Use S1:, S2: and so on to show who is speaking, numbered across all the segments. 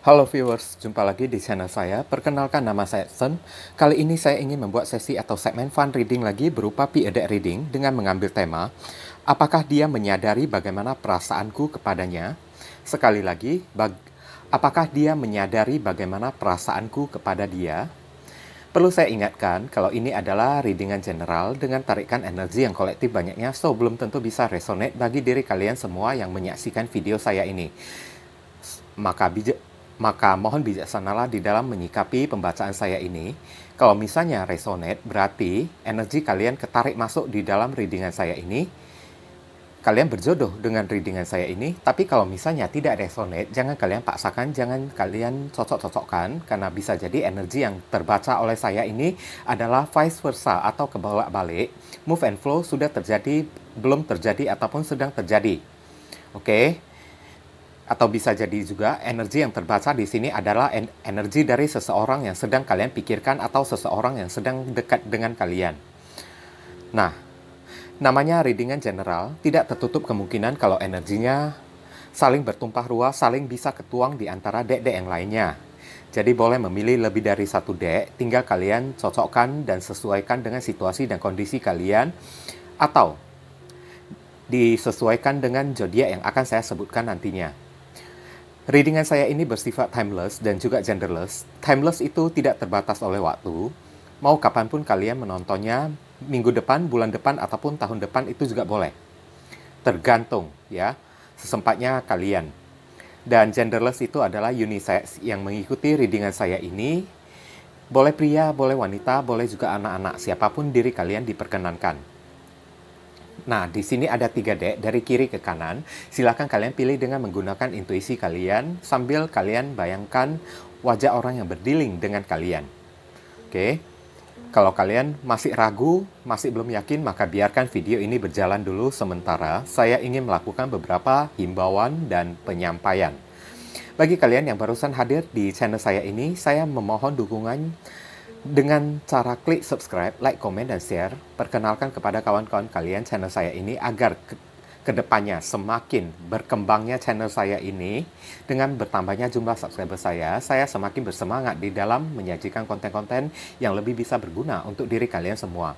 S1: Halo viewers, jumpa lagi di channel saya. Perkenalkan nama saya Sen. Kali ini saya ingin membuat sesi atau segmen fun reading lagi berupa PED reading dengan mengambil tema Apakah dia menyadari bagaimana perasaanku kepadanya? Sekali lagi, bag apakah dia menyadari bagaimana perasaanku kepada dia? Perlu saya ingatkan kalau ini adalah readingan general dengan tarikan energi yang kolektif banyaknya so belum tentu bisa resonate bagi diri kalian semua yang menyaksikan video saya ini. Maka bijak maka mohon bijaksanalah di dalam menyikapi pembacaan saya ini. Kalau misalnya resonate, berarti energi kalian ketarik masuk di dalam readingan saya ini. Kalian berjodoh dengan readingan saya ini, tapi kalau misalnya tidak resonate, jangan kalian paksakan, jangan kalian cocok-cocokkan, karena bisa jadi energi yang terbaca oleh saya ini adalah vice versa atau kebawa balik Move and flow sudah terjadi, belum terjadi, ataupun sedang terjadi. Oke, okay? atau bisa jadi juga energi yang terbaca di sini adalah en energi dari seseorang yang sedang kalian pikirkan atau seseorang yang sedang dekat dengan kalian. Nah, namanya readingan general, tidak tertutup kemungkinan kalau energinya saling bertumpah ruah, saling bisa ketuang di antara dek-dek yang lainnya. Jadi boleh memilih lebih dari satu dek, tinggal kalian cocokkan dan sesuaikan dengan situasi dan kondisi kalian atau disesuaikan dengan zodiak yang akan saya sebutkan nantinya. Readingan saya ini bersifat timeless dan juga genderless. Timeless itu tidak terbatas oleh waktu. Mau kapanpun kalian menontonnya, minggu depan, bulan depan, ataupun tahun depan itu juga boleh. Tergantung ya, sesempatnya kalian. Dan genderless itu adalah unisex yang mengikuti readingan saya ini. Boleh pria, boleh wanita, boleh juga anak-anak, siapapun diri kalian diperkenankan. Nah, di sini ada tiga dek dari kiri ke kanan. Silahkan kalian pilih dengan menggunakan intuisi kalian sambil kalian bayangkan wajah orang yang berdiling dengan kalian. Oke. Kalau kalian masih ragu, masih belum yakin, maka biarkan video ini berjalan dulu sementara. Saya ingin melakukan beberapa himbauan dan penyampaian. Bagi kalian yang barusan hadir di channel saya ini, saya memohon dukungan dengan cara klik subscribe, like, komen, dan share, perkenalkan kepada kawan-kawan kalian channel saya ini agar ke kedepannya semakin berkembangnya channel saya ini dengan bertambahnya jumlah subscriber saya, saya semakin bersemangat di dalam menyajikan konten-konten yang lebih bisa berguna untuk diri kalian semua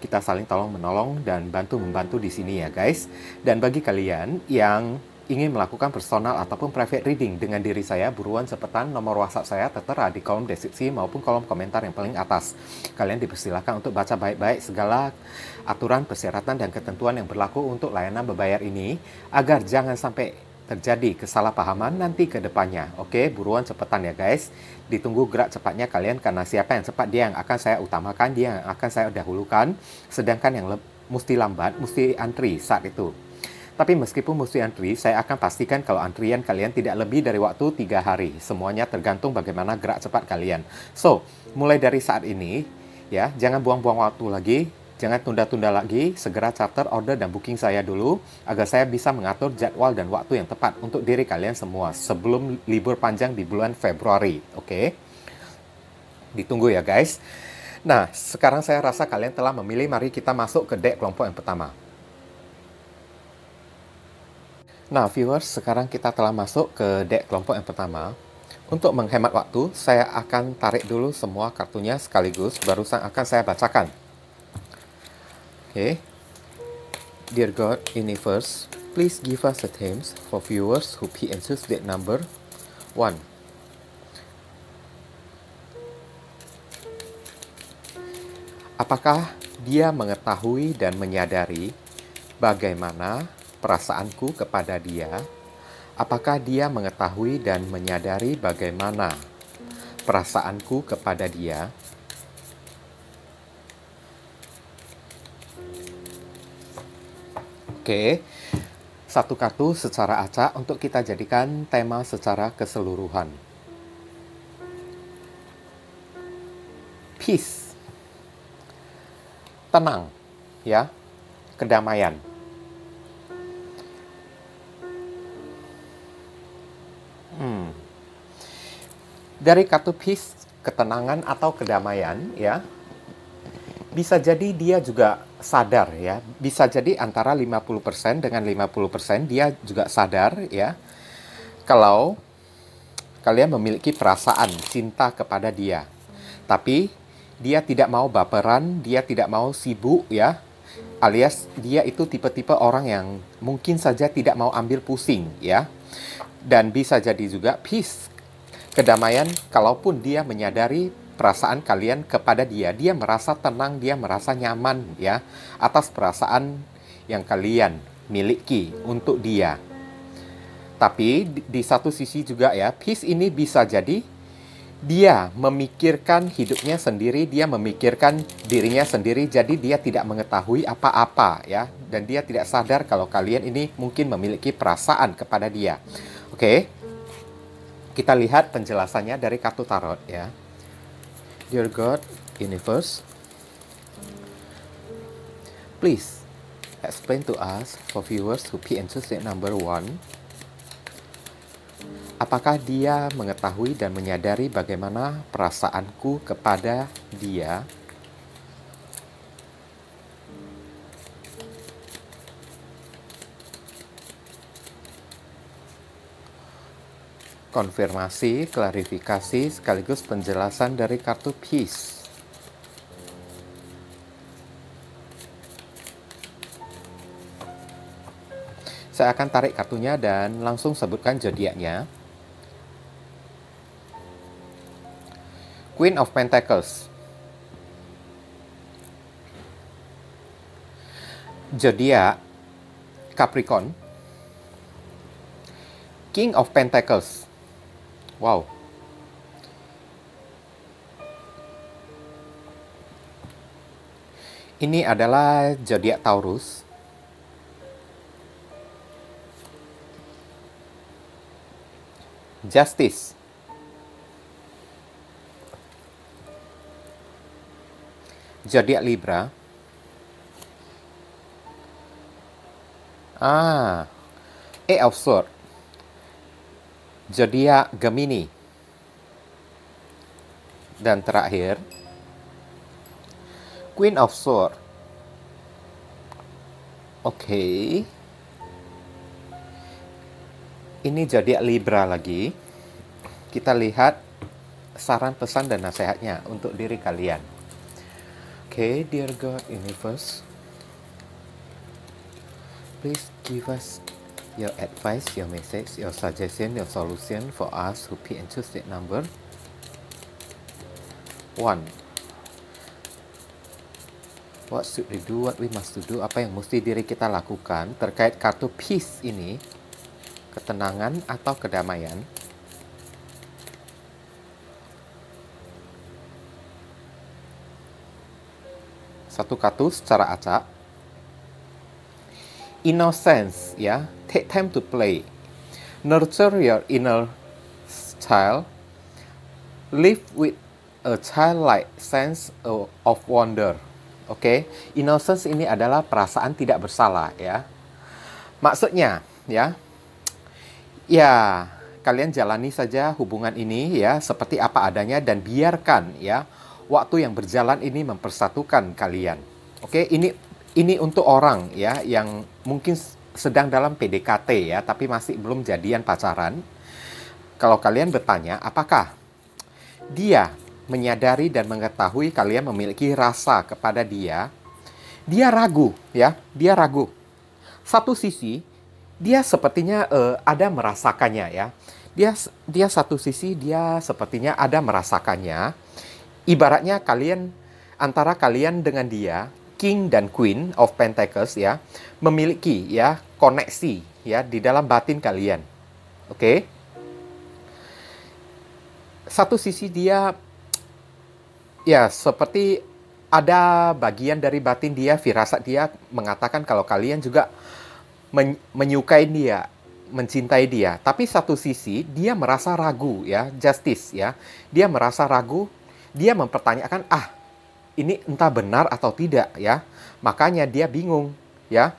S1: kita saling tolong menolong dan bantu membantu di sini ya guys. Dan bagi kalian yang ingin melakukan personal ataupun private reading dengan diri saya, buruan sepetan nomor WhatsApp saya tertera di kolom deskripsi maupun kolom komentar yang paling atas. Kalian dipersilakan untuk baca baik-baik segala aturan, persyaratan, dan ketentuan yang berlaku untuk layanan berbayar ini agar jangan sampai terjadi kesalahpahaman nanti ke depannya. Oke, buruan cepetan ya guys. Ditunggu gerak cepatnya kalian karena siapa yang cepat dia yang akan saya utamakan, dia yang akan saya dahulukan. Sedangkan yang mesti lambat, mesti antri saat itu. Tapi meskipun mesti antri, saya akan pastikan kalau antrian kalian tidak lebih dari waktu tiga hari. Semuanya tergantung bagaimana gerak cepat kalian. So, mulai dari saat ini, ya, jangan buang-buang waktu lagi. Jangan tunda-tunda lagi, segera charter order dan booking saya dulu agar saya bisa mengatur jadwal dan waktu yang tepat untuk diri kalian semua sebelum libur panjang di bulan Februari, oke? Okay? Ditunggu ya guys. Nah, sekarang saya rasa kalian telah memilih, mari kita masuk ke deck kelompok yang pertama. Nah, viewers, sekarang kita telah masuk ke deck kelompok yang pertama. Untuk menghemat waktu, saya akan tarik dulu semua kartunya sekaligus, barusan akan saya bacakan. Oke. Okay. Dear God, Universe, please give us a themes for viewers who pick and choose deck number 1. Apakah dia mengetahui dan menyadari bagaimana perasaanku kepada dia, apakah dia mengetahui dan menyadari bagaimana perasaanku kepada dia? Oke, satu kartu secara acak untuk kita jadikan tema secara keseluruhan. Peace. Tenang, ya. Kedamaian. Hmm. Dari kartu peace, ketenangan atau kedamaian, ya, bisa jadi dia juga sadar, ya. Bisa jadi antara 50% dengan 50% dia juga sadar, ya, kalau kalian memiliki perasaan cinta kepada dia. Tapi dia tidak mau baperan, dia tidak mau sibuk ya. Alias dia itu tipe-tipe orang yang mungkin saja tidak mau ambil pusing ya dan bisa jadi juga peace, kedamaian kalaupun dia menyadari perasaan kalian kepada dia. Dia merasa tenang, dia merasa nyaman ya atas perasaan yang kalian miliki untuk dia. Tapi di satu sisi juga ya, peace ini bisa jadi dia memikirkan hidupnya sendiri, dia memikirkan dirinya sendiri, jadi dia tidak mengetahui apa-apa ya, dan dia tidak sadar kalau kalian ini mungkin memiliki perasaan kepada dia. Oke. Kita lihat penjelasannya dari kartu tarot ya. Dear God, Universe, please explain to us for viewers who be interested number one. Apakah dia mengetahui dan menyadari bagaimana perasaanku kepada dia konfirmasi, klarifikasi, sekaligus penjelasan dari kartu pis. Saya akan tarik kartunya dan langsung sebutkan zodiaknya. Queen of Pentacles. Zodiak Capricorn. King of Pentacles. Wow. Ini adalah zodiak Taurus. Justice. Zodiak Libra. Ah. Eight of Swords zodiak Gemini. Dan terakhir, Queen of Swords. Oke. Ini jadi Libra lagi. Kita lihat saran pesan dan nasihatnya untuk diri kalian. Oke, okay, dear God universe, please give us Your advice, your message, your suggestion, your solution for us who pick and choose that number. one. What should we do? What we must do? Apa yang mesti diri kita lakukan terkait kartu peace ini? Ketenangan atau kedamaian? Satu kartu secara acak. Innocence ya, take time to play. Nurture your inner child. Live with a childlike sense of wonder. Oke, okay? innocence ini adalah perasaan tidak bersalah ya. Maksudnya ya, ya kalian jalani saja hubungan ini ya seperti apa adanya dan biarkan ya waktu yang berjalan ini mempersatukan kalian. Oke, okay? ini ini untuk orang ya yang mungkin sedang dalam PDKT ya, tapi masih belum jadian pacaran, kalau kalian bertanya, apakah dia menyadari dan mengetahui kalian memiliki rasa kepada dia, dia ragu ya, dia ragu. Satu sisi, dia sepertinya uh, ada merasakannya ya. Dia dia satu sisi dia sepertinya ada merasakannya. Ibaratnya kalian antara kalian dengan dia, king dan queen of pentacles ya, memiliki ya koneksi ya di dalam batin kalian. Oke. Okay? Satu sisi dia ya seperti ada bagian dari batin dia, firasat dia mengatakan kalau kalian juga men menyukai dia, mencintai dia. Tapi satu sisi dia merasa ragu ya, justice ya. Dia merasa ragu, dia mempertanyakan ah ini entah benar atau tidak ya. Makanya dia bingung ya.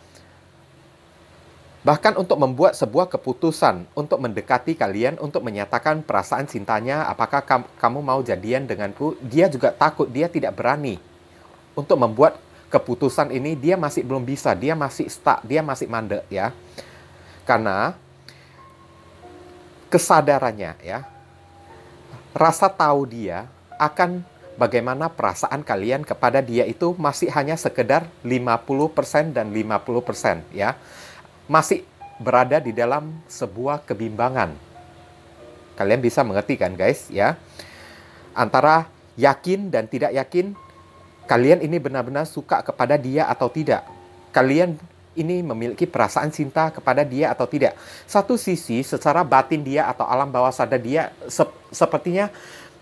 S1: Bahkan untuk membuat sebuah keputusan untuk mendekati kalian, untuk menyatakan perasaan cintanya, apakah kam kamu mau jadian denganku, dia juga takut, dia tidak berani. Untuk membuat keputusan ini, dia masih belum bisa, dia masih stuck, dia masih mandek ya. Karena kesadarannya ya, rasa tahu dia akan bagaimana perasaan kalian kepada dia itu masih hanya sekedar 50% dan 50% ya masih berada di dalam sebuah kebimbangan. Kalian bisa mengerti kan guys ya? Antara yakin dan tidak yakin, kalian ini benar-benar suka kepada dia atau tidak. Kalian ini memiliki perasaan cinta kepada dia atau tidak. Satu sisi secara batin dia atau alam bawah sadar dia se sepertinya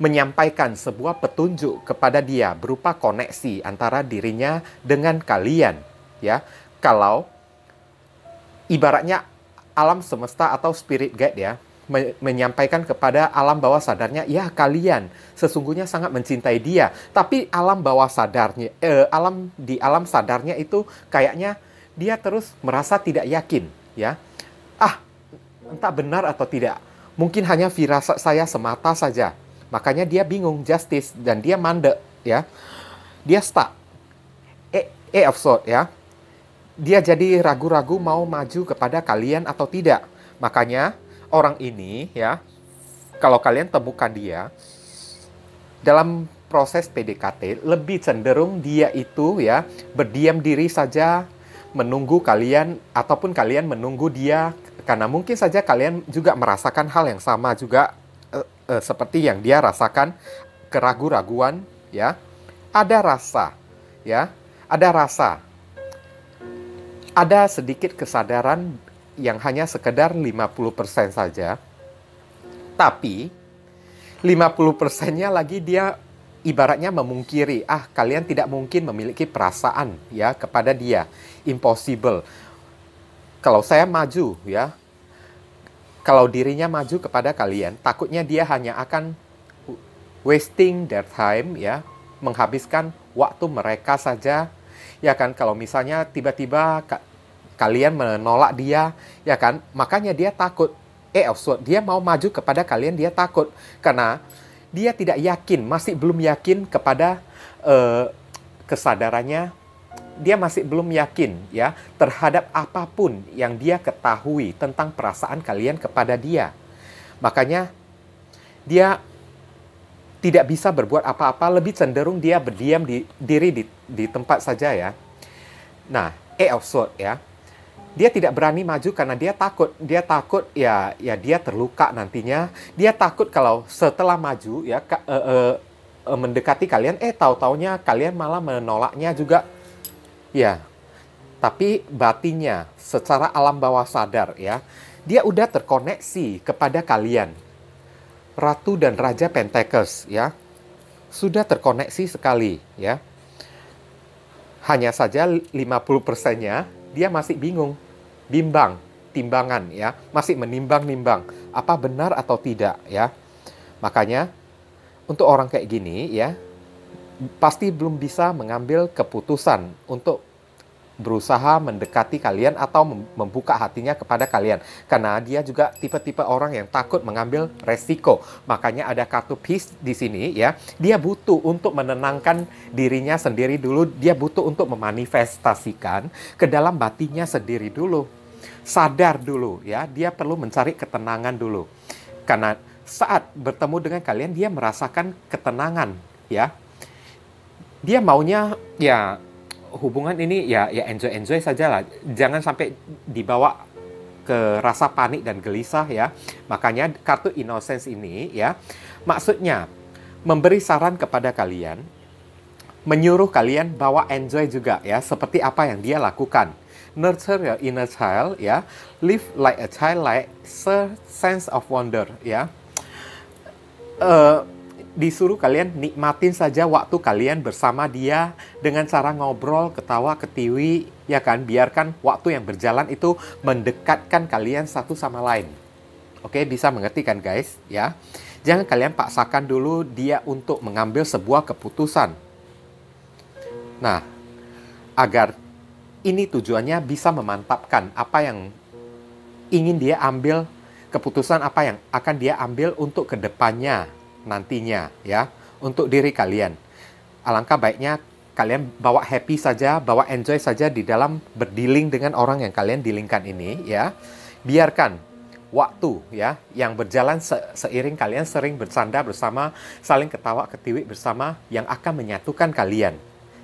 S1: menyampaikan sebuah petunjuk kepada dia berupa koneksi antara dirinya dengan kalian ya. Kalau ibaratnya alam semesta atau spirit guide ya menyampaikan kepada alam bawah sadarnya, ya kalian sesungguhnya sangat mencintai dia. Tapi alam bawah sadarnya, eh, alam di alam sadarnya itu kayaknya dia terus merasa tidak yakin, ya. Ah, entah benar atau tidak. Mungkin hanya firasat saya semata saja. Makanya dia bingung justice dan dia mandek, ya. Dia stuck. Eh, eh, absurd, ya dia jadi ragu-ragu mau maju kepada kalian atau tidak. Makanya orang ini ya, kalau kalian temukan dia dalam proses PDKT lebih cenderung dia itu ya berdiam diri saja menunggu kalian ataupun kalian menunggu dia karena mungkin saja kalian juga merasakan hal yang sama juga eh, eh, seperti yang dia rasakan keragu-raguan ya ada rasa ya ada rasa ada sedikit kesadaran yang hanya sekedar 50% saja. Tapi 50%-nya lagi dia ibaratnya memungkiri, ah kalian tidak mungkin memiliki perasaan ya kepada dia. Impossible. Kalau saya maju ya, kalau dirinya maju kepada kalian, takutnya dia hanya akan wasting their time ya, menghabiskan waktu mereka saja ya kan kalau misalnya tiba-tiba ka kalian menolak dia ya kan makanya dia takut eh Oxford oh, dia mau maju kepada kalian dia takut karena dia tidak yakin masih belum yakin kepada uh, kesadarannya dia masih belum yakin ya terhadap apapun yang dia ketahui tentang perasaan kalian kepada dia. Makanya dia tidak bisa berbuat apa-apa, lebih cenderung dia berdiam di diri di, di tempat saja ya. Nah, eh of sword ya. Dia tidak berani maju karena dia takut. Dia takut ya ya dia terluka nantinya. Dia takut kalau setelah maju ya ka, e, e, e, mendekati kalian eh tahu-taunya kalian malah menolaknya juga. Ya. Tapi batinnya secara alam bawah sadar ya, dia udah terkoneksi kepada kalian ratu dan raja Pentekes ya sudah terkoneksi sekali ya. Hanya saja 50%-nya dia masih bingung, bimbang, timbangan ya, masih menimbang-nimbang apa benar atau tidak ya. Makanya untuk orang kayak gini ya pasti belum bisa mengambil keputusan untuk berusaha mendekati kalian atau membuka hatinya kepada kalian. Karena dia juga tipe-tipe orang yang takut mengambil resiko. Makanya ada kartu peace di sini ya. Dia butuh untuk menenangkan dirinya sendiri dulu. Dia butuh untuk memanifestasikan ke dalam batinnya sendiri dulu. Sadar dulu ya. Dia perlu mencari ketenangan dulu. Karena saat bertemu dengan kalian dia merasakan ketenangan ya. Dia maunya ya hubungan ini ya ya enjoy enjoy saja lah jangan sampai dibawa ke rasa panik dan gelisah ya makanya kartu innocence ini ya maksudnya memberi saran kepada kalian menyuruh kalian bawa enjoy juga ya seperti apa yang dia lakukan nurture your inner child ya live like a child like sense of wonder ya uh, disuruh kalian nikmatin saja waktu kalian bersama dia dengan cara ngobrol, ketawa, ketiwi, ya kan? Biarkan waktu yang berjalan itu mendekatkan kalian satu sama lain. Oke, bisa mengerti kan guys, ya? Jangan kalian paksakan dulu dia untuk mengambil sebuah keputusan. Nah, agar ini tujuannya bisa memantapkan apa yang ingin dia ambil, keputusan apa yang akan dia ambil untuk kedepannya nantinya ya untuk diri kalian. Alangkah baiknya kalian bawa happy saja, bawa enjoy saja di dalam berdealing dengan orang yang kalian dealingkan ini ya. Biarkan waktu ya yang berjalan seiring kalian sering bersanda bersama, saling ketawa ketiwik bersama yang akan menyatukan kalian.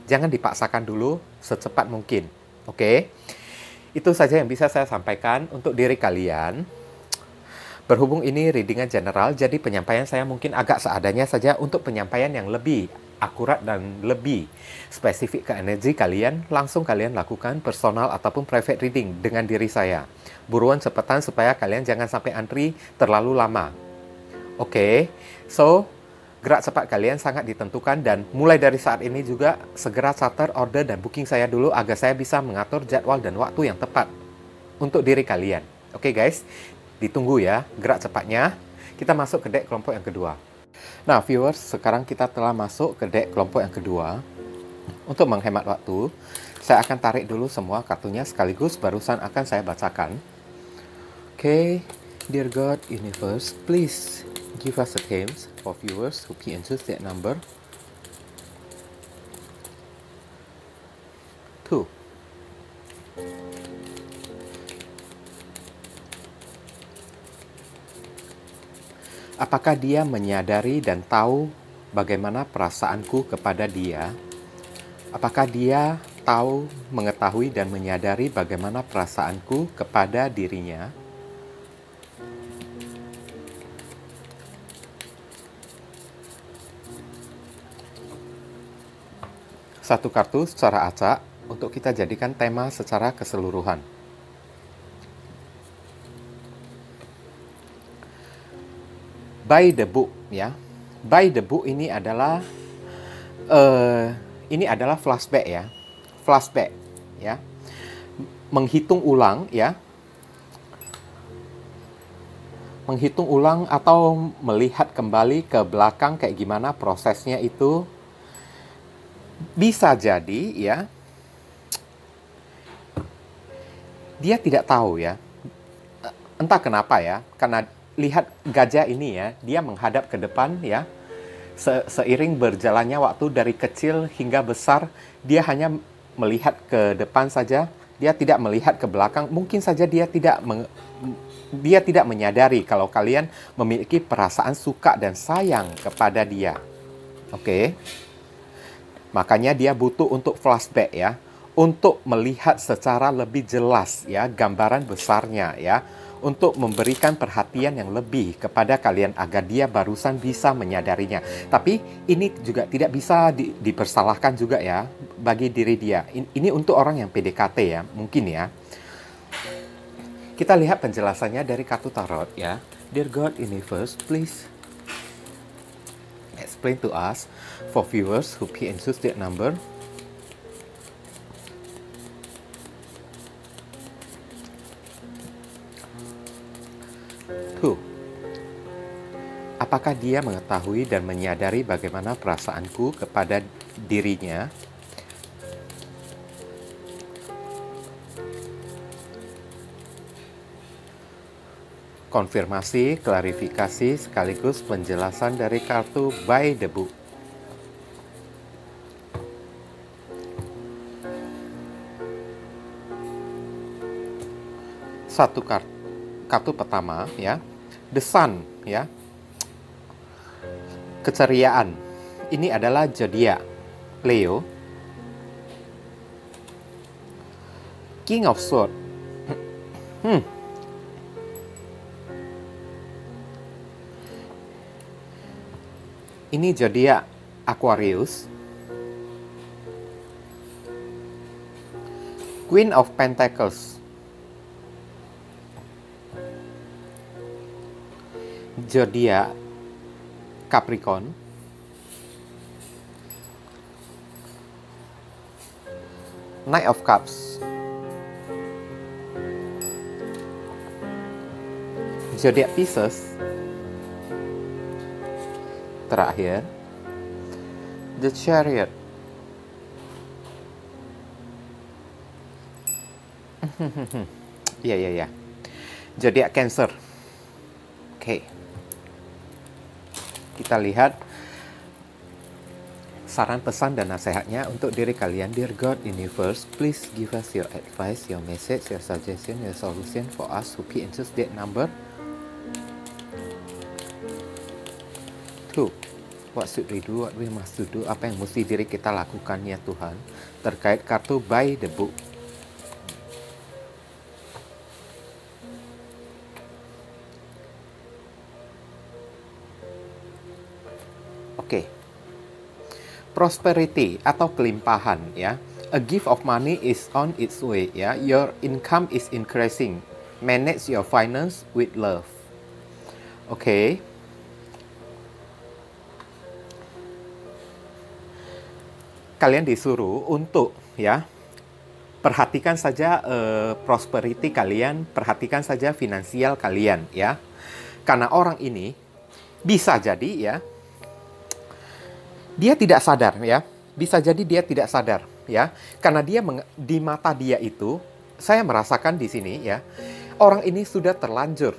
S1: Jangan dipaksakan dulu secepat mungkin. Oke. Okay? Itu saja yang bisa saya sampaikan untuk diri kalian. Berhubung ini readingan general, jadi penyampaian saya mungkin agak seadanya saja untuk penyampaian yang lebih akurat dan lebih spesifik ke energi kalian, langsung kalian lakukan personal ataupun private reading dengan diri saya. Buruan cepetan supaya kalian jangan sampai antri terlalu lama. Oke, okay, so gerak cepat kalian sangat ditentukan dan mulai dari saat ini juga segera charter order dan booking saya dulu agar saya bisa mengatur jadwal dan waktu yang tepat untuk diri kalian. Oke okay guys, Ditunggu ya gerak cepatnya. Kita masuk ke deck kelompok yang kedua. Nah, viewers, sekarang kita telah masuk ke deck kelompok yang kedua. Untuk menghemat waktu, saya akan tarik dulu semua kartunya sekaligus barusan akan saya bacakan. Oke, okay. dear God, universe, please give us a theme for viewers who can choose that number. Two. Apakah dia menyadari dan tahu bagaimana perasaanku kepada dia? Apakah dia tahu, mengetahui, dan menyadari bagaimana perasaanku kepada dirinya? Satu kartu secara acak untuk kita jadikan tema secara keseluruhan. by the book ya. By the book ini adalah uh, ini adalah flashback ya. Flashback ya. Menghitung ulang ya. Menghitung ulang atau melihat kembali ke belakang kayak gimana prosesnya itu bisa jadi ya dia tidak tahu ya entah kenapa ya karena lihat gajah ini ya, dia menghadap ke depan ya. Se seiring berjalannya waktu dari kecil hingga besar, dia hanya melihat ke depan saja, dia tidak melihat ke belakang. Mungkin saja dia tidak dia tidak menyadari kalau kalian memiliki perasaan suka dan sayang kepada dia. Oke. Okay? Makanya dia butuh untuk flashback ya, untuk melihat secara lebih jelas ya gambaran besarnya ya untuk memberikan perhatian yang lebih kepada kalian agar dia barusan bisa menyadarinya. Tapi ini juga tidak bisa di, dipersalahkan juga ya bagi diri dia. Ini untuk orang yang PDKT ya, mungkin ya. Kita lihat penjelasannya dari kartu tarot ya. Dear God Universe, please explain to us for viewers who pay and choose that number Apakah dia mengetahui dan menyadari bagaimana perasaanku kepada dirinya? Konfirmasi, klarifikasi, sekaligus penjelasan dari kartu by the book. Satu kartu, kartu pertama ya, the sun ya, keceriaan. Ini adalah Jodia, Leo. King of Sword. Hmm. Ini Jodia, Aquarius. Queen of Pentacles. Jodia Capricorn. Knight of Cups. Zodiac Pisces. Terakhir, The Chariot. Iya, iya, iya. Zodiac Cancer. Oke. Okay kita lihat saran pesan dan nasihatnya untuk diri kalian. Dear God Universe, please give us your advice, your message, your suggestion, your solution for us who be interested number two What should we do? What we must do? Apa yang mesti diri kita lakukan ya Tuhan terkait kartu by the book Okay. Prosperity atau kelimpahan ya. A gift of money is on its way ya. Your income is increasing. Manage your finance with love. Oke. Okay. Kalian disuruh untuk ya perhatikan saja uh, prosperity kalian, perhatikan saja finansial kalian ya. Karena orang ini bisa jadi ya dia tidak sadar ya. Bisa jadi dia tidak sadar ya. Karena dia di mata dia itu saya merasakan di sini ya. Orang ini sudah terlanjur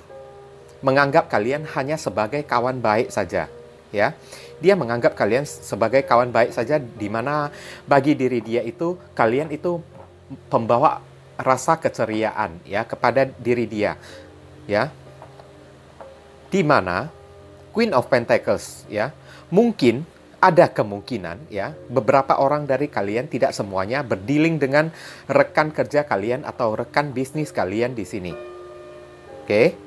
S1: menganggap kalian hanya sebagai kawan baik saja ya. Dia menganggap kalian sebagai kawan baik saja di mana bagi diri dia itu kalian itu pembawa rasa keceriaan ya kepada diri dia ya di mana Queen of Pentacles ya mungkin ada kemungkinan ya beberapa orang dari kalian tidak semuanya berdealing dengan rekan kerja kalian atau rekan bisnis kalian di sini. Oke.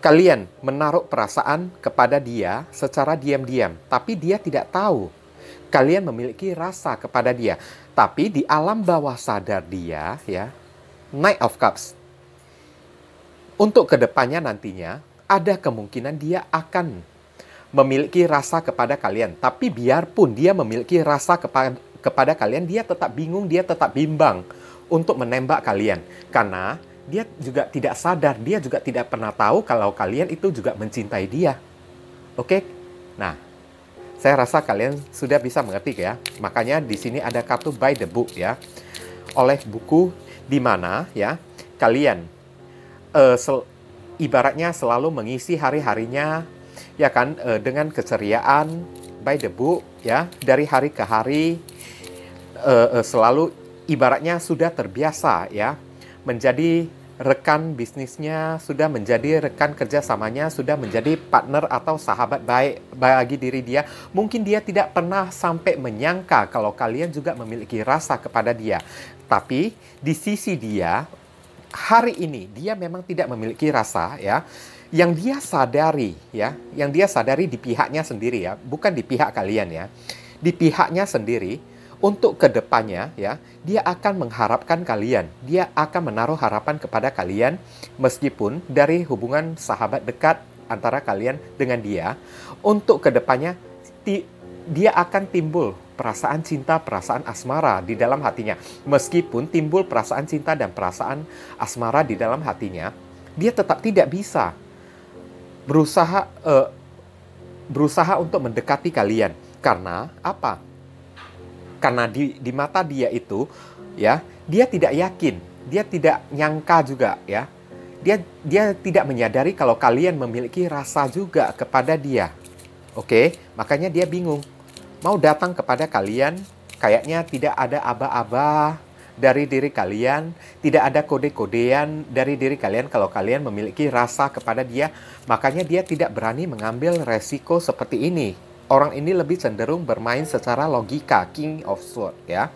S1: Kalian menaruh perasaan kepada dia secara diam-diam, tapi dia tidak tahu. Kalian memiliki rasa kepada dia, tapi di alam bawah sadar dia ya, Knight of Cups. Untuk kedepannya nantinya ada kemungkinan dia akan memiliki rasa kepada kalian. Tapi biarpun dia memiliki rasa kepa kepada kalian, dia tetap bingung, dia tetap bimbang untuk menembak kalian. Karena dia juga tidak sadar, dia juga tidak pernah tahu kalau kalian itu juga mencintai dia. Oke? Nah, saya rasa kalian sudah bisa mengerti ya. Makanya di sini ada kartu by the book ya. Oleh buku di mana ya kalian uh, sel ibaratnya selalu mengisi hari-harinya ya kan uh, dengan keceriaan by the book ya dari hari ke hari uh, uh, selalu ibaratnya sudah terbiasa ya menjadi rekan bisnisnya sudah menjadi rekan kerjasamanya sudah menjadi partner atau sahabat baik bagi diri dia mungkin dia tidak pernah sampai menyangka kalau kalian juga memiliki rasa kepada dia tapi di sisi dia hari ini dia memang tidak memiliki rasa ya yang dia sadari ya, yang dia sadari di pihaknya sendiri ya, bukan di pihak kalian ya. Di pihaknya sendiri untuk kedepannya ya, dia akan mengharapkan kalian, dia akan menaruh harapan kepada kalian meskipun dari hubungan sahabat dekat antara kalian dengan dia untuk kedepannya ti, dia akan timbul perasaan cinta, perasaan asmara di dalam hatinya. Meskipun timbul perasaan cinta dan perasaan asmara di dalam hatinya, dia tetap tidak bisa berusaha uh, berusaha untuk mendekati kalian karena apa? Karena di di mata dia itu ya, dia tidak yakin, dia tidak nyangka juga ya. Dia dia tidak menyadari kalau kalian memiliki rasa juga kepada dia. Oke, makanya dia bingung. Mau datang kepada kalian kayaknya tidak ada aba-aba dari diri kalian, tidak ada kode-kodean dari diri kalian kalau kalian memiliki rasa kepada dia. Makanya dia tidak berani mengambil resiko seperti ini. Orang ini lebih cenderung bermain secara logika, King of Sword ya.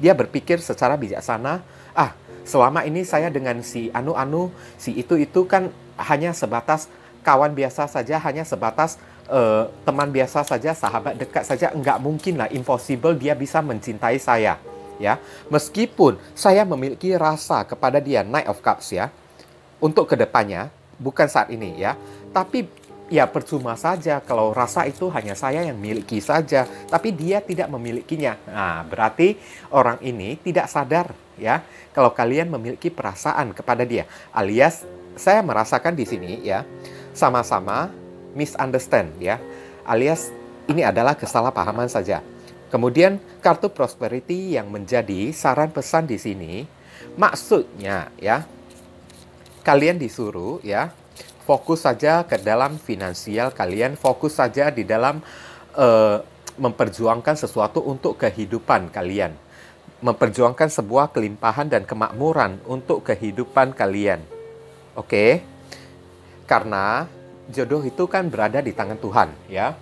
S1: Dia berpikir secara bijaksana, ah selama ini saya dengan si anu-anu, si itu-itu kan hanya sebatas kawan biasa saja, hanya sebatas uh, teman biasa saja, sahabat dekat saja, Enggak mungkin lah, impossible dia bisa mencintai saya ya. Meskipun saya memiliki rasa kepada dia Knight of Cups ya untuk kedepannya bukan saat ini ya. Tapi ya percuma saja kalau rasa itu hanya saya yang miliki saja, tapi dia tidak memilikinya. Nah, berarti orang ini tidak sadar ya kalau kalian memiliki perasaan kepada dia. Alias saya merasakan di sini ya sama-sama misunderstand ya. Alias ini adalah kesalahpahaman saja. Kemudian kartu prosperity yang menjadi saran pesan di sini maksudnya ya kalian disuruh ya fokus saja ke dalam finansial kalian fokus saja di dalam uh, memperjuangkan sesuatu untuk kehidupan kalian memperjuangkan sebuah kelimpahan dan kemakmuran untuk kehidupan kalian oke okay? karena jodoh itu kan berada di tangan Tuhan ya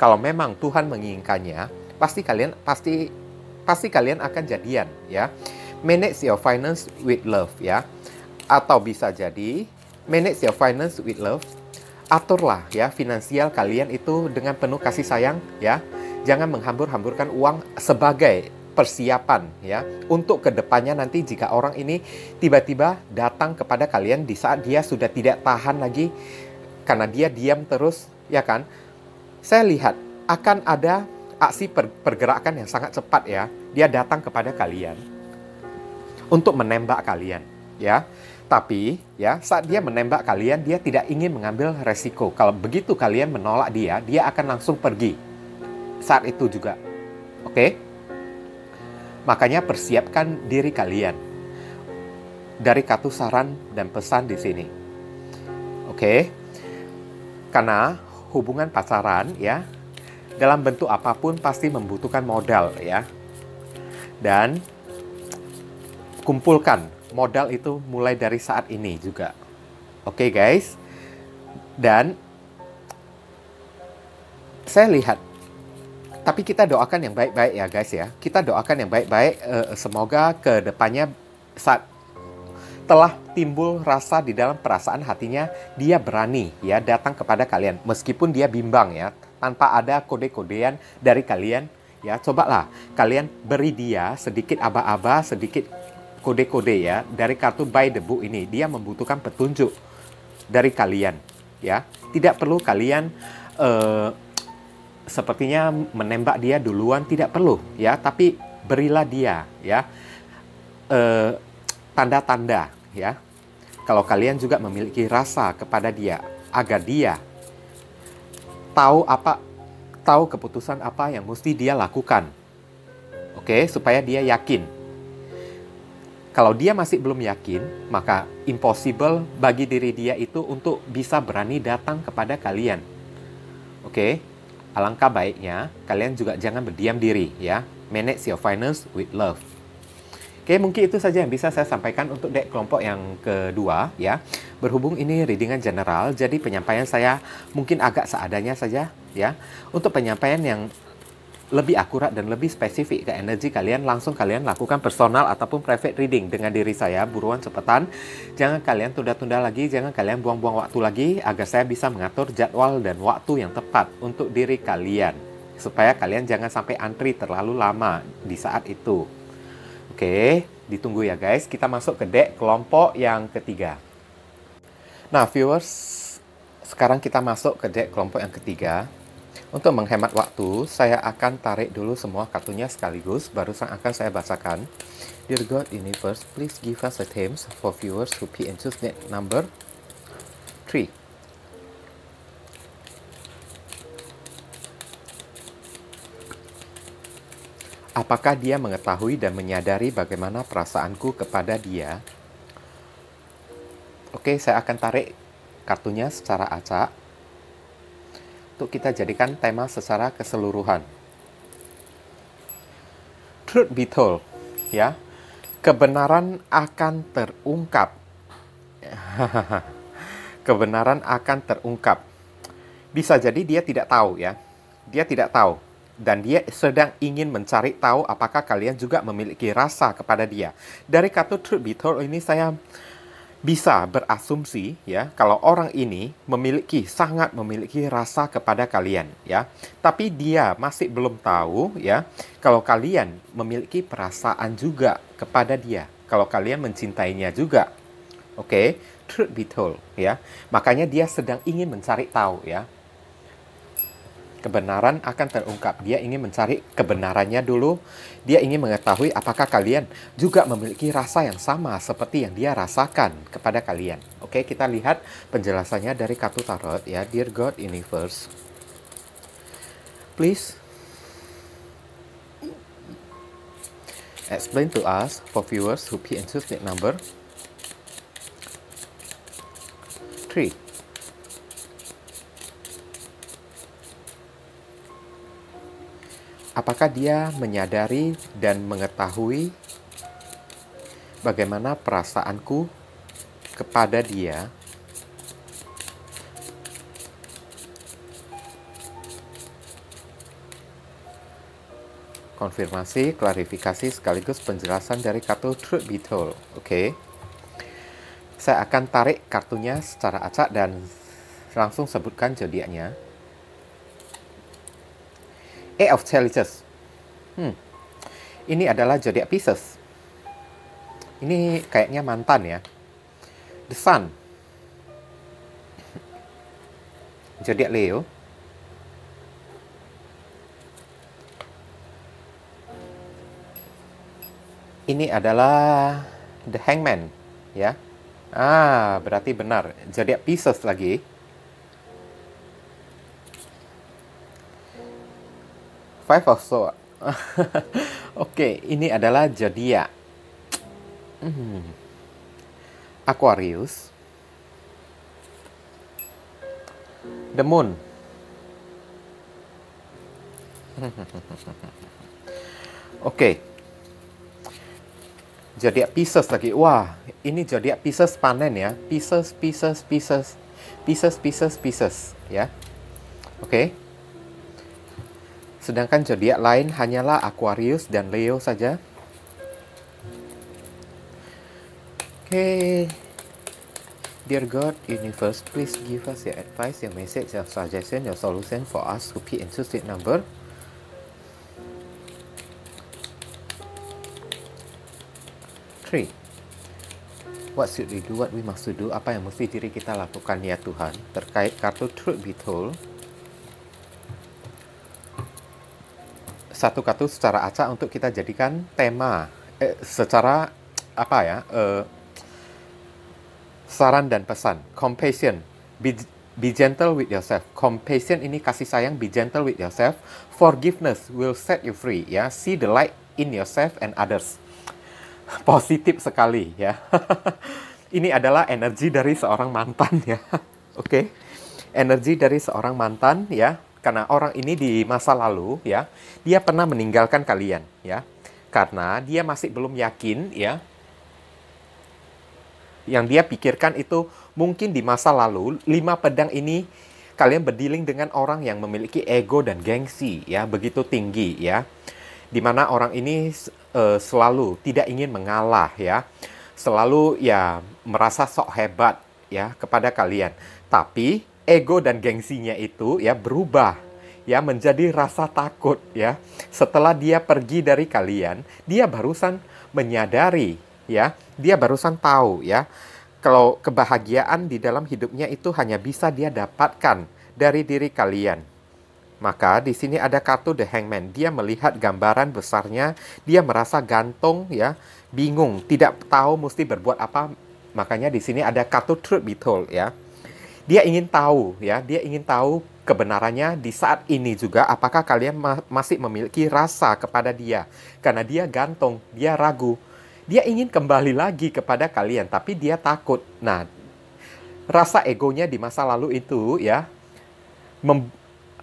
S1: kalau memang Tuhan menginginkannya, pasti kalian pasti pasti kalian akan jadian ya. Manage your finance with love ya. Atau bisa jadi manage your finance with love. Aturlah ya finansial kalian itu dengan penuh kasih sayang ya. Jangan menghambur-hamburkan uang sebagai persiapan ya untuk kedepannya nanti jika orang ini tiba-tiba datang kepada kalian di saat dia sudah tidak tahan lagi karena dia diam terus ya kan saya lihat akan ada aksi pergerakan yang sangat cepat ya. Dia datang kepada kalian untuk menembak kalian, ya. Tapi ya saat dia menembak kalian, dia tidak ingin mengambil resiko. Kalau begitu kalian menolak dia, dia akan langsung pergi saat itu juga. Oke? Makanya persiapkan diri kalian dari kata saran dan pesan di sini. Oke? Karena hubungan pacaran ya dalam bentuk apapun pasti membutuhkan modal ya. Dan kumpulkan modal itu mulai dari saat ini juga. Oke okay, guys. Dan saya lihat tapi kita doakan yang baik-baik ya guys ya. Kita doakan yang baik-baik eh, semoga kedepannya saat telah timbul rasa di dalam perasaan hatinya dia berani ya datang kepada kalian meskipun dia bimbang ya tanpa ada kode-kodean dari kalian ya cobalah kalian beri dia sedikit aba-aba sedikit kode-kode ya dari kartu by the book ini dia membutuhkan petunjuk dari kalian ya tidak perlu kalian uh, sepertinya menembak dia duluan tidak perlu ya tapi berilah dia ya uh, eh, tanda -tanda ya. Kalau kalian juga memiliki rasa kepada dia agar dia tahu apa tahu keputusan apa yang mesti dia lakukan. Oke, supaya dia yakin. Kalau dia masih belum yakin, maka impossible bagi diri dia itu untuk bisa berani datang kepada kalian. Oke, alangkah baiknya kalian juga jangan berdiam diri ya. Manage your finance with love. Oke, mungkin itu saja yang bisa saya sampaikan untuk dek kelompok yang kedua ya. Berhubung ini readingan general, jadi penyampaian saya mungkin agak seadanya saja ya. Untuk penyampaian yang lebih akurat dan lebih spesifik ke energi kalian, langsung kalian lakukan personal ataupun private reading dengan diri saya. Buruan cepetan, jangan kalian tunda-tunda lagi, jangan kalian buang-buang waktu lagi agar saya bisa mengatur jadwal dan waktu yang tepat untuk diri kalian supaya kalian jangan sampai antri terlalu lama di saat itu. Oke, ditunggu ya guys. Kita masuk ke deck kelompok yang ketiga. Nah, viewers, sekarang kita masuk ke deck kelompok yang ketiga. Untuk menghemat waktu, saya akan tarik dulu semua kartunya sekaligus, barusan akan saya bacakan. Dear God Universe, please give us a themes for viewers who pick and choose net number three. Apakah dia mengetahui dan menyadari bagaimana perasaanku kepada dia? Oke, saya akan tarik kartunya secara acak untuk kita jadikan tema secara keseluruhan. Truth be told, ya, kebenaran akan terungkap. kebenaran akan terungkap. Bisa jadi dia tidak tahu ya. Dia tidak tahu dan dia sedang ingin mencari tahu apakah kalian juga memiliki rasa kepada dia. Dari kartu Truth Be Told ini saya bisa berasumsi ya kalau orang ini memiliki sangat memiliki rasa kepada kalian ya tapi dia masih belum tahu ya kalau kalian memiliki perasaan juga kepada dia kalau kalian mencintainya juga oke okay? truth be told ya makanya dia sedang ingin mencari tahu ya kebenaran akan terungkap. Dia ingin mencari kebenarannya dulu. Dia ingin mengetahui apakah kalian juga memiliki rasa yang sama seperti yang dia rasakan kepada kalian. Oke, kita lihat penjelasannya dari kartu tarot ya. Dear God Universe, please explain to us for viewers who be interested number 3 Apakah dia menyadari dan mengetahui bagaimana perasaanku kepada dia? Konfirmasi, klarifikasi sekaligus penjelasan dari kartu Truth Be Told. Oke. Okay. Saya akan tarik kartunya secara acak dan langsung sebutkan zodiaknya. Eight of Challenges. Hmm. Ini adalah zodiak Pisces. Ini kayaknya mantan ya. The Sun. Zodiak Leo. Ini adalah The Hangman, ya. Ah, berarti benar. Zodiak Pisces lagi. five of swords. Oke, okay, ini adalah zodiak hmm. Aquarius, the moon. Oke, okay. zodiak Pisces lagi. Wah, ini zodiak Pisces panen ya. Pisces, Pisces, Pisces, Pisces, Pisces, Pisces, ya. Oke. Okay. Sedangkan zodiak lain hanyalah Aquarius dan Leo saja. Oke. Okay. Dear God, universe, please give us your advice, your message, your suggestion, your solution for us to be interested number. Three. What should we do? What we must do? Apa yang mesti diri kita lakukan ya Tuhan? Terkait kartu Truth Be Told, satu kartu secara acak untuk kita jadikan tema eh, secara apa ya eh, saran dan pesan compassion be, be gentle with yourself compassion ini kasih sayang be gentle with yourself forgiveness will set you free ya see the light in yourself and others positif sekali ya ini adalah energi dari seorang mantan ya oke okay? energi dari seorang mantan ya karena orang ini di masa lalu ya dia pernah meninggalkan kalian ya karena dia masih belum yakin ya yang dia pikirkan itu mungkin di masa lalu lima pedang ini kalian berdiling dengan orang yang memiliki ego dan gengsi ya begitu tinggi ya di mana orang ini uh, selalu tidak ingin mengalah ya selalu ya merasa sok hebat ya kepada kalian tapi ego dan gengsinya itu ya berubah ya menjadi rasa takut ya. Setelah dia pergi dari kalian, dia barusan menyadari ya, dia barusan tahu ya kalau kebahagiaan di dalam hidupnya itu hanya bisa dia dapatkan dari diri kalian. Maka di sini ada kartu The Hangman. Dia melihat gambaran besarnya, dia merasa gantung ya, bingung, tidak tahu mesti berbuat apa. Makanya di sini ada kartu Truth Be Told ya dia ingin tahu ya, dia ingin tahu kebenarannya di saat ini juga apakah kalian ma masih memiliki rasa kepada dia karena dia gantung, dia ragu. Dia ingin kembali lagi kepada kalian tapi dia takut. Nah, rasa egonya di masa lalu itu ya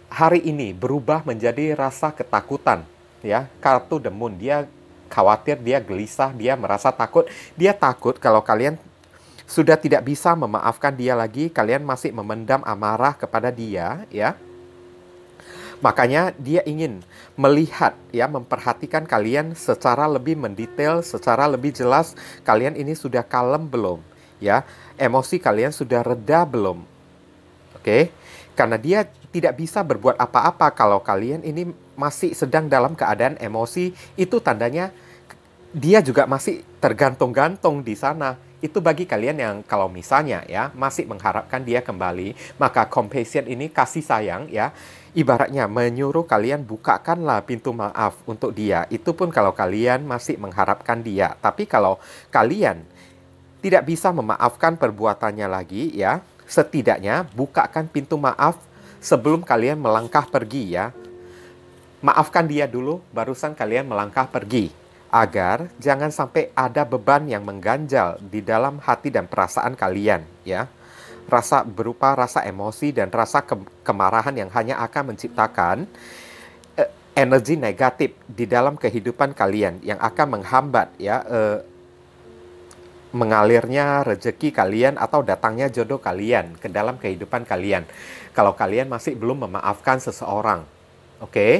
S1: hari ini berubah menjadi rasa ketakutan ya, kartu demun. Dia khawatir, dia gelisah, dia merasa takut. Dia takut kalau kalian sudah tidak bisa memaafkan dia lagi, kalian masih memendam amarah kepada dia, ya. Makanya dia ingin melihat ya memperhatikan kalian secara lebih mendetail, secara lebih jelas kalian ini sudah kalem belum ya? Emosi kalian sudah reda belum? Oke. Okay? Karena dia tidak bisa berbuat apa-apa kalau kalian ini masih sedang dalam keadaan emosi, itu tandanya dia juga masih tergantung-gantung di sana itu bagi kalian yang kalau misalnya ya masih mengharapkan dia kembali, maka compassion ini kasih sayang ya. Ibaratnya menyuruh kalian bukakanlah pintu maaf untuk dia. Itu pun kalau kalian masih mengharapkan dia. Tapi kalau kalian tidak bisa memaafkan perbuatannya lagi ya, setidaknya bukakan pintu maaf sebelum kalian melangkah pergi ya. Maafkan dia dulu barusan kalian melangkah pergi agar jangan sampai ada beban yang mengganjal di dalam hati dan perasaan kalian ya rasa berupa rasa emosi dan rasa ke kemarahan yang hanya akan menciptakan eh, energi negatif di dalam kehidupan kalian yang akan menghambat ya eh, mengalirnya rejeki kalian atau datangnya jodoh kalian ke dalam kehidupan kalian kalau kalian masih belum memaafkan seseorang oke okay?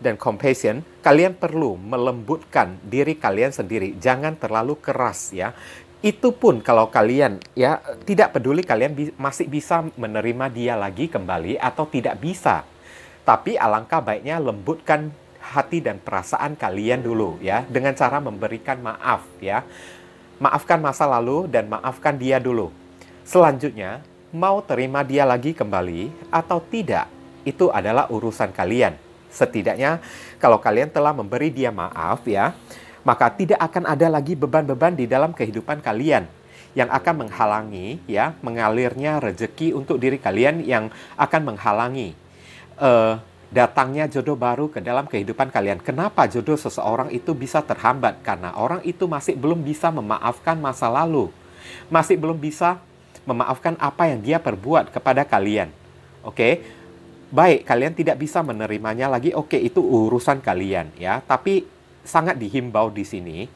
S1: dan compassion, kalian perlu melembutkan diri kalian sendiri. Jangan terlalu keras ya. Itu pun kalau kalian ya tidak peduli kalian bi masih bisa menerima dia lagi kembali atau tidak bisa. Tapi alangkah baiknya lembutkan hati dan perasaan kalian dulu ya dengan cara memberikan maaf ya. Maafkan masa lalu dan maafkan dia dulu. Selanjutnya, mau terima dia lagi kembali atau tidak, itu adalah urusan kalian Setidaknya kalau kalian telah memberi dia maaf ya, maka tidak akan ada lagi beban-beban di dalam kehidupan kalian yang akan menghalangi ya mengalirnya rezeki untuk diri kalian yang akan menghalangi uh, datangnya jodoh baru ke dalam kehidupan kalian. Kenapa jodoh seseorang itu bisa terhambat? Karena orang itu masih belum bisa memaafkan masa lalu, masih belum bisa memaafkan apa yang dia perbuat kepada kalian. Oke, okay? baik kalian tidak bisa menerimanya lagi, oke itu urusan kalian ya. Tapi sangat dihimbau di sini,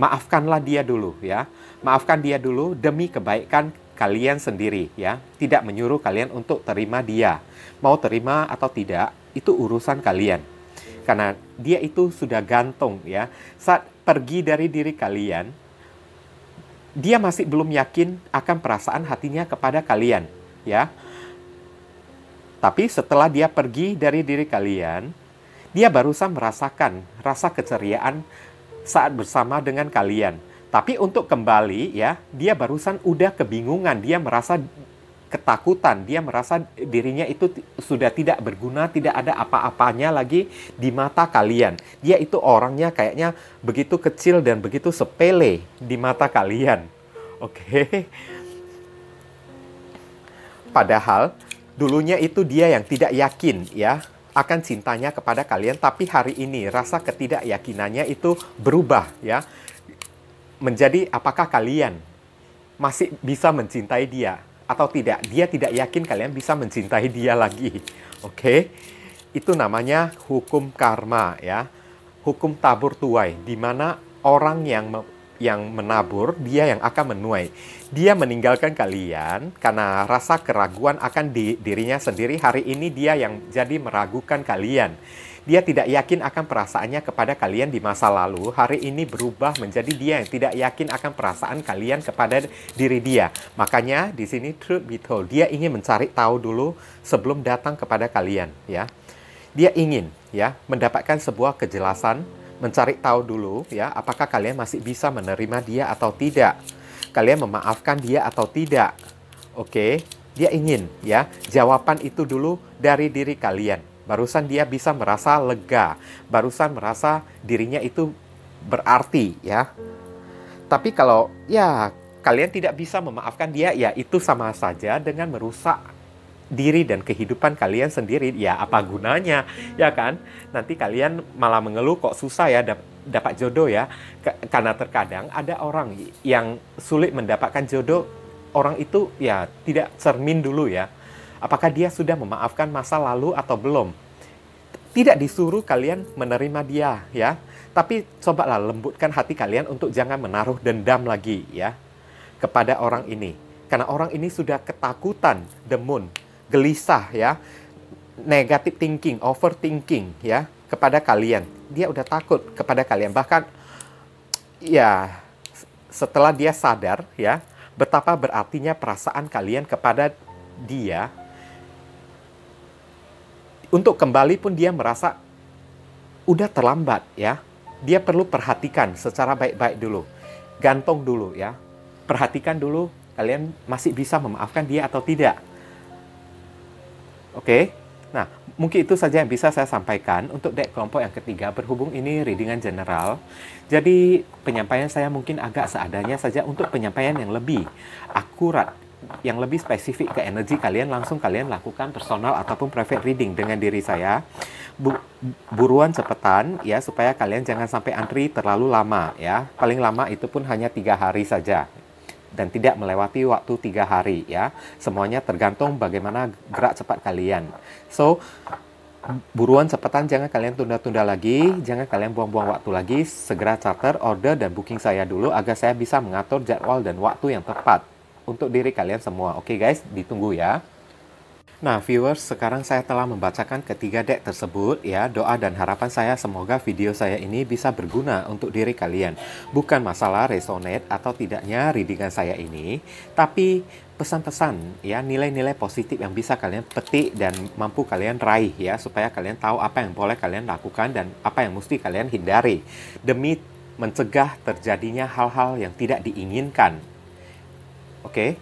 S1: maafkanlah dia dulu ya. Maafkan dia dulu demi kebaikan kalian sendiri ya. Tidak menyuruh kalian untuk terima dia. Mau terima atau tidak itu urusan kalian. Karena dia itu sudah gantung ya. Saat pergi dari diri kalian, dia masih belum yakin akan perasaan hatinya kepada kalian ya tapi setelah dia pergi dari diri kalian, dia barusan merasakan rasa keceriaan saat bersama dengan kalian. Tapi untuk kembali ya, dia barusan udah kebingungan, dia merasa ketakutan, dia merasa dirinya itu sudah tidak berguna, tidak ada apa-apanya lagi di mata kalian. Dia itu orangnya kayaknya begitu kecil dan begitu sepele di mata kalian. Oke. Okay. Padahal dulunya itu dia yang tidak yakin ya akan cintanya kepada kalian tapi hari ini rasa ketidakyakinannya itu berubah ya menjadi apakah kalian masih bisa mencintai dia atau tidak dia tidak yakin kalian bisa mencintai dia lagi oke okay? itu namanya hukum karma ya hukum tabur tuai di mana orang yang yang menabur dia yang akan menuai dia meninggalkan kalian karena rasa keraguan akan di, dirinya sendiri. Hari ini dia yang jadi meragukan kalian. Dia tidak yakin akan perasaannya kepada kalian di masa lalu. Hari ini berubah menjadi dia yang tidak yakin akan perasaan kalian kepada diri dia. Makanya di sini truth be told, dia ingin mencari tahu dulu sebelum datang kepada kalian, ya. Dia ingin ya mendapatkan sebuah kejelasan mencari tahu dulu ya apakah kalian masih bisa menerima dia atau tidak kalian memaafkan dia atau tidak. Oke, dia ingin ya jawaban itu dulu dari diri kalian. Barusan dia bisa merasa lega, barusan merasa dirinya itu berarti ya. Tapi kalau ya kalian tidak bisa memaafkan dia, ya itu sama saja dengan merusak diri dan kehidupan kalian sendiri. Ya apa gunanya, ya kan? Nanti kalian malah mengeluh kok susah ya dapat jodoh ya karena terkadang ada orang yang sulit mendapatkan jodoh orang itu ya tidak cermin dulu ya apakah dia sudah memaafkan masa lalu atau belum tidak disuruh kalian menerima dia ya tapi cobalah lembutkan hati kalian untuk jangan menaruh dendam lagi ya kepada orang ini karena orang ini sudah ketakutan demun gelisah ya negative thinking overthinking ya kepada kalian dia udah takut kepada kalian. Bahkan ya setelah dia sadar ya betapa berartinya perasaan kalian kepada dia untuk kembali pun dia merasa udah terlambat ya. Dia perlu perhatikan secara baik-baik dulu. Gantung dulu ya. Perhatikan dulu kalian masih bisa memaafkan dia atau tidak. Oke. Okay? Nah, mungkin itu saja yang bisa saya sampaikan untuk dek kelompok yang ketiga berhubung ini readingan general. Jadi penyampaian saya mungkin agak seadanya saja untuk penyampaian yang lebih akurat yang lebih spesifik ke energi kalian langsung kalian lakukan personal ataupun private reading dengan diri saya Bu, buruan cepetan ya supaya kalian jangan sampai antri terlalu lama ya paling lama itu pun hanya tiga hari saja dan tidak melewati waktu tiga hari ya. Semuanya tergantung bagaimana gerak cepat kalian. So buruan cepetan jangan kalian tunda-tunda lagi, jangan kalian buang-buang waktu lagi, segera charter, order dan booking saya dulu agar saya bisa mengatur jadwal dan waktu yang tepat untuk diri kalian semua. Oke okay guys, ditunggu ya. Nah, viewers, sekarang saya telah membacakan ketiga deck tersebut ya. Doa dan harapan saya semoga video saya ini bisa berguna untuk diri kalian. Bukan masalah resonate atau tidaknya readingan saya ini, tapi pesan-pesan ya nilai-nilai positif yang bisa kalian petik dan mampu kalian raih ya supaya kalian tahu apa yang boleh kalian lakukan dan apa yang mesti kalian hindari demi mencegah terjadinya hal-hal yang tidak diinginkan. Oke. Okay?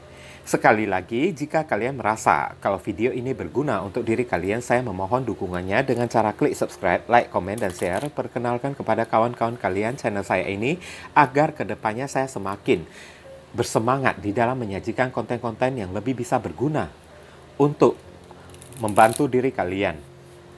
S1: Sekali lagi, jika kalian merasa kalau video ini berguna untuk diri kalian, saya memohon dukungannya dengan cara klik subscribe, like, komen, dan share. Perkenalkan kepada kawan-kawan kalian channel saya ini agar kedepannya saya semakin bersemangat di dalam menyajikan konten-konten yang lebih bisa berguna untuk membantu diri kalian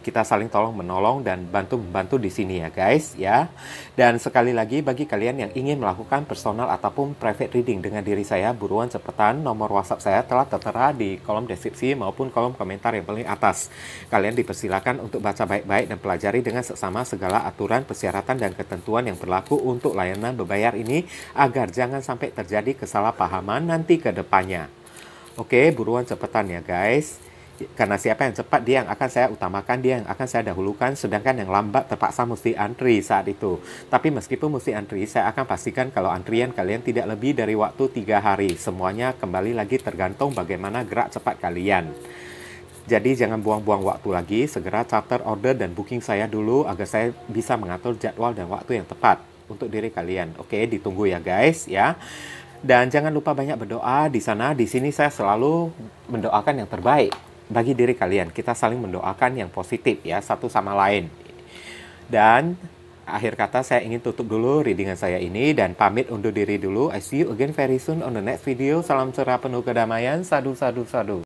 S1: kita saling tolong menolong dan bantu membantu di sini ya guys ya. Dan sekali lagi bagi kalian yang ingin melakukan personal ataupun private reading dengan diri saya buruan cepetan nomor WhatsApp saya telah tertera di kolom deskripsi maupun kolom komentar yang paling atas. Kalian dipersilakan untuk baca baik-baik dan pelajari dengan seksama segala aturan, persyaratan dan ketentuan yang berlaku untuk layanan berbayar ini agar jangan sampai terjadi kesalahpahaman nanti ke depannya. Oke, buruan cepetan ya guys karena siapa yang cepat dia yang akan saya utamakan, dia yang akan saya dahulukan, sedangkan yang lambat terpaksa mesti antri saat itu. Tapi meskipun mesti antri, saya akan pastikan kalau antrian kalian tidak lebih dari waktu tiga hari. Semuanya kembali lagi tergantung bagaimana gerak cepat kalian. Jadi jangan buang-buang waktu lagi, segera charter order dan booking saya dulu agar saya bisa mengatur jadwal dan waktu yang tepat untuk diri kalian. Oke, ditunggu ya guys ya. Dan jangan lupa banyak berdoa di sana, di sini saya selalu mendoakan yang terbaik bagi diri kalian. Kita saling mendoakan yang positif ya, satu sama lain. Dan akhir kata saya ingin tutup dulu readingan saya ini dan pamit undur diri dulu. I see you again very soon on the next video. Salam cerah penuh kedamaian. Sadu, sadu, sadu.